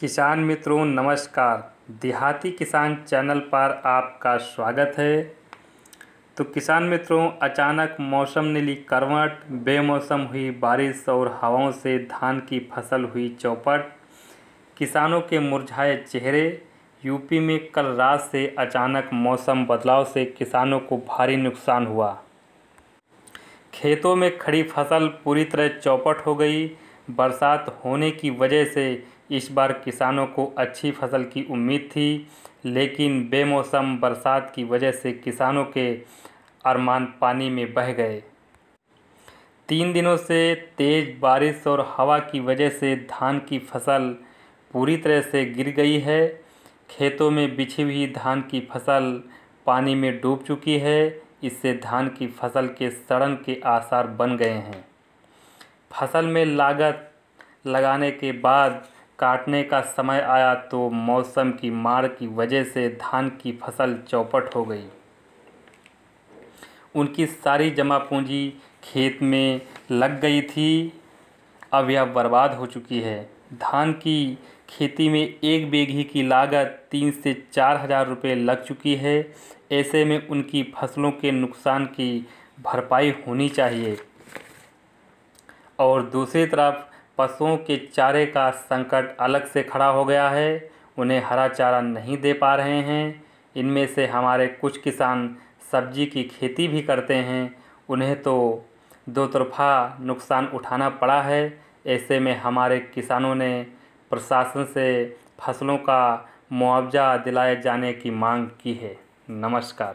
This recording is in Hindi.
किसान मित्रों नमस्कार देहाती किसान चैनल पर आपका स्वागत है तो किसान मित्रों अचानक मौसम ने ली करवट बेमौसम हुई बारिश और हवाओं से धान की फसल हुई चौपट किसानों के मुरझाए चेहरे यूपी में कल रात से अचानक मौसम बदलाव से किसानों को भारी नुकसान हुआ खेतों में खड़ी फसल पूरी तरह चौपट हो गई बरसात होने की वजह से इस बार किसानों को अच्छी फसल की उम्मीद थी लेकिन बेमौसम बरसात की वजह से किसानों के अरमान पानी में बह गए तीन दिनों से तेज़ बारिश और हवा की वजह से धान की फसल पूरी तरह से गिर गई है खेतों में बिछी हुई धान की फसल पानी में डूब चुकी है इससे धान की फसल के सड़न के आसार बन गए हैं फसल में लागत लगाने के बाद काटने का समय आया तो मौसम की मार की वजह से धान की फसल चौपट हो गई उनकी सारी जमा पूंजी खेत में लग गई थी अब यह बर्बाद हो चुकी है धान की खेती में एक बेघी की लागत तीन से चार हज़ार रुपये लग चुकी है ऐसे में उनकी फसलों के नुकसान की भरपाई होनी चाहिए और दूसरी तरफ पशुओं के चारे का संकट अलग से खड़ा हो गया है उन्हें हरा चारा नहीं दे पा रहे हैं इनमें से हमारे कुछ किसान सब्जी की खेती भी करते हैं उन्हें तो दो तरफा नुकसान उठाना पड़ा है ऐसे में हमारे किसानों ने प्रशासन से फसलों का मुआवजा दिलाए जाने की मांग की है नमस्कार